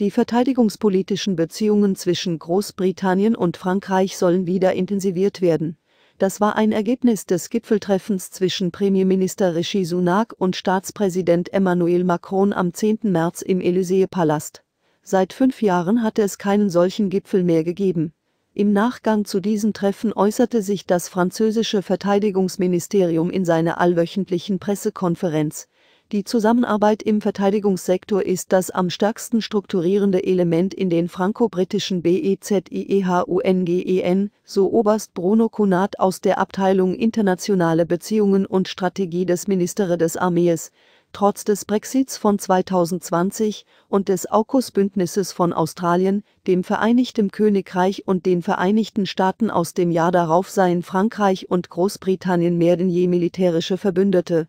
Die verteidigungspolitischen Beziehungen zwischen Großbritannien und Frankreich sollen wieder intensiviert werden. Das war ein Ergebnis des Gipfeltreffens zwischen Premierminister Rishi Sunak und Staatspräsident Emmanuel Macron am 10. März im Élysée-Palast. Seit fünf Jahren hatte es keinen solchen Gipfel mehr gegeben. Im Nachgang zu diesem Treffen äußerte sich das französische Verteidigungsministerium in seiner allwöchentlichen Pressekonferenz. Die Zusammenarbeit im Verteidigungssektor ist das am stärksten strukturierende Element in den franco-britischen BEZIEHUNGEN, e so Oberst Bruno Kunat aus der Abteilung Internationale Beziehungen und Strategie des Ministeres des Armees, trotz des Brexits von 2020 und des AUKUS-Bündnisses von Australien, dem Vereinigten Königreich und den Vereinigten Staaten aus dem Jahr darauf seien Frankreich und Großbritannien mehr denn je militärische Verbündete.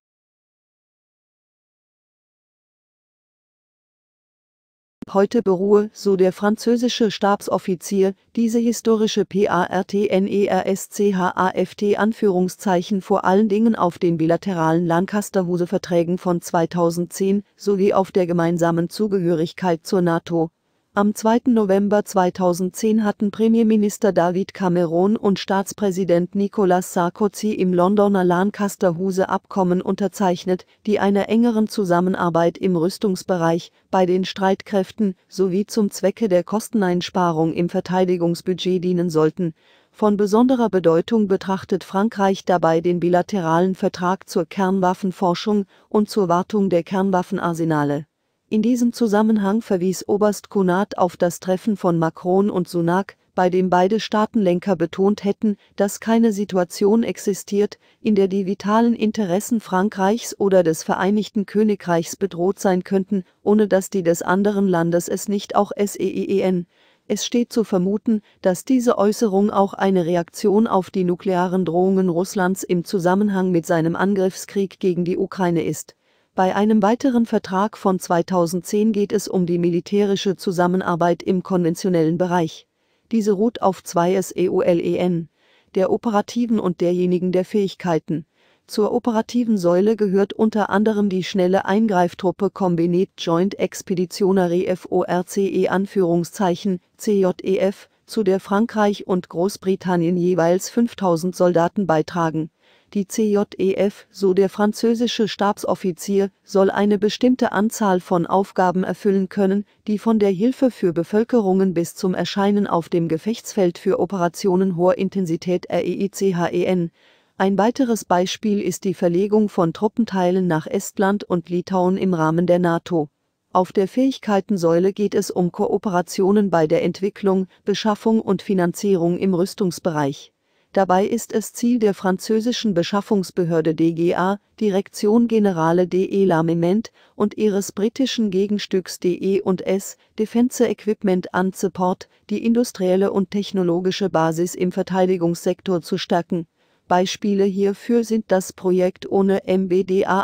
Heute beruhe, so der französische Stabsoffizier, diese historische PARTNERSCHAFT e Anführungszeichen vor allen Dingen auf den bilateralen lancaster huse verträgen von 2010 sowie auf der gemeinsamen Zugehörigkeit zur NATO am 2. November 2010 hatten Premierminister David Cameron und Staatspräsident Nicolas Sarkozy im Londoner Lancaster-Huse Abkommen unterzeichnet, die einer engeren Zusammenarbeit im Rüstungsbereich, bei den Streitkräften sowie zum Zwecke der Kosteneinsparung im Verteidigungsbudget dienen sollten. Von besonderer Bedeutung betrachtet Frankreich dabei den bilateralen Vertrag zur Kernwaffenforschung und zur Wartung der Kernwaffenarsenale in diesem Zusammenhang verwies Oberst Kunat auf das Treffen von Macron und Sunak, bei dem beide Staatenlenker betont hätten, dass keine Situation existiert, in der die vitalen Interessen Frankreichs oder des Vereinigten Königreichs bedroht sein könnten, ohne dass die des anderen Landes es nicht auch SEEEN. Es steht zu vermuten, dass diese Äußerung auch eine Reaktion auf die nuklearen Drohungen Russlands im Zusammenhang mit seinem Angriffskrieg gegen die Ukraine ist bei einem weiteren Vertrag von 2010 geht es um die militärische Zusammenarbeit im konventionellen Bereich. Diese ruht auf zwei SEULEN, der operativen und derjenigen der Fähigkeiten. Zur operativen Säule gehört unter anderem die schnelle Eingreiftruppe Kombinet Joint Expeditionary FORCE Anführungszeichen CJEF, zu der Frankreich und Großbritannien jeweils 5000 Soldaten beitragen die CJEF, so der französische Stabsoffizier, soll eine bestimmte Anzahl von Aufgaben erfüllen können, die von der Hilfe für Bevölkerungen bis zum Erscheinen auf dem Gefechtsfeld für Operationen hoher Intensität REICHEN. E Ein weiteres Beispiel ist die Verlegung von Truppenteilen nach Estland und Litauen im Rahmen der NATO. Auf der Fähigkeitensäule geht es um Kooperationen bei der Entwicklung, Beschaffung und Finanzierung im Rüstungsbereich Dabei ist es Ziel der französischen Beschaffungsbehörde DGA, Direktion Generale DE Lamement und ihres britischen Gegenstücks DE&S, Defense Equipment and Support, die industrielle und technologische Basis im Verteidigungssektor zu stärken Beispiele hierfür sind das Projekt ohne MBDA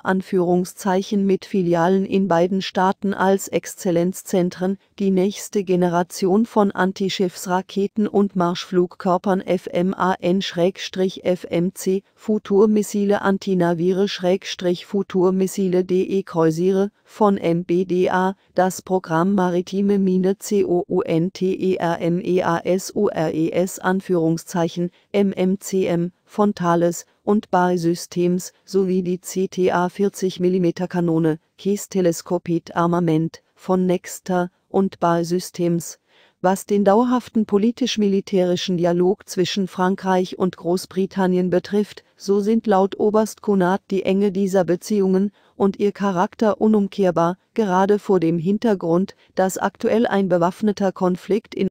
mit Filialen in beiden Staaten als Exzellenzzentren, die nächste Generation von Antischiffsraketen und Marschflugkörpern FMAN-FMC, Futurmissile Antinavire-Futurmissile DE Kreusiere, von MBDA, das Programm Maritime Mine COUNTERMEASURES e e e MMCM Frontales und Bar-Systems sowie die CTA 40 mm Kanone, Kiesteleskopit Armament von Nexter und Bar-Systems, was den dauerhaften politisch-militärischen Dialog zwischen Frankreich und Großbritannien betrifft, so sind laut Oberst Konat die Enge dieser Beziehungen und ihr Charakter unumkehrbar, gerade vor dem Hintergrund, dass aktuell ein bewaffneter Konflikt in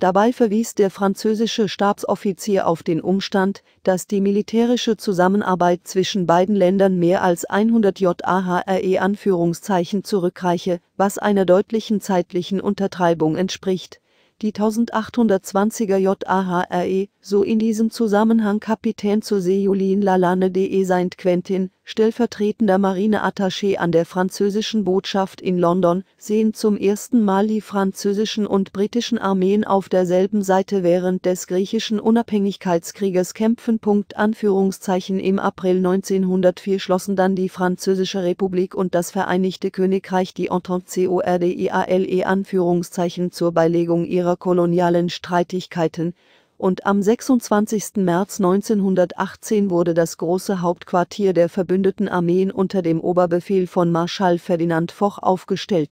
Dabei verwies der französische Stabsoffizier auf den Umstand, dass die militärische Zusammenarbeit zwischen beiden Ländern mehr als 100 Jahre e zurückreiche, was einer deutlichen zeitlichen Untertreibung entspricht. Die 1820er Jahre, so in diesem Zusammenhang Kapitän zur See Julien Lalane de Saint-Quentin stellvertretender Marineattaché an der französischen Botschaft in London, sehen zum ersten Mal die französischen und britischen Armeen auf derselben Seite während des griechischen Unabhängigkeitskrieges kämpfen. Anführungszeichen Im April 1904 schlossen dann die Französische Republik und das Vereinigte Königreich die Entente CORDIALE Anführungszeichen zur Beilegung ihrer kolonialen Streitigkeiten und am 26. März 1918 wurde das große Hauptquartier der verbündeten Armeen unter dem Oberbefehl von Marschall Ferdinand Foch aufgestellt